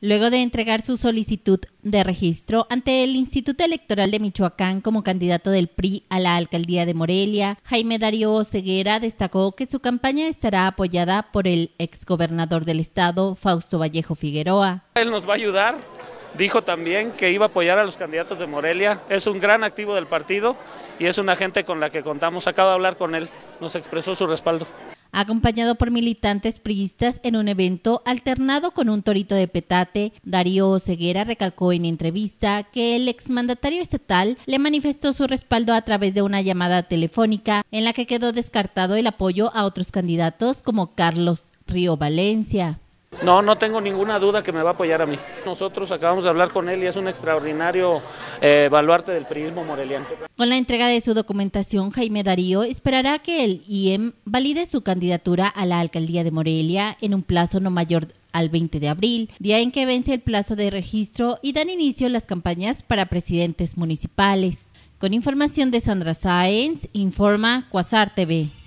luego de entregar su solicitud de registro ante el Instituto Electoral de Michoacán como candidato del PRI a la alcaldía de Morelia, Jaime Darío Ceguera destacó que su campaña estará apoyada por el exgobernador del estado, Fausto Vallejo Figueroa. Él nos va a ayudar, dijo también que iba a apoyar a los candidatos de Morelia, es un gran activo del partido y es una gente con la que contamos, acabo de hablar con él, nos expresó su respaldo acompañado por militantes priistas en un evento alternado con un torito de petate. Darío Ceguera recalcó en entrevista que el exmandatario estatal le manifestó su respaldo a través de una llamada telefónica en la que quedó descartado el apoyo a otros candidatos como Carlos Río Valencia. No, no tengo ninguna duda que me va a apoyar a mí. Nosotros acabamos de hablar con él y es un extraordinario eh, baluarte del periodismo moreliano. Con la entrega de su documentación, Jaime Darío esperará que el IEM valide su candidatura a la alcaldía de Morelia en un plazo no mayor al 20 de abril, día en que vence el plazo de registro y dan inicio las campañas para presidentes municipales. Con información de Sandra Sáenz, informa Cuasar TV.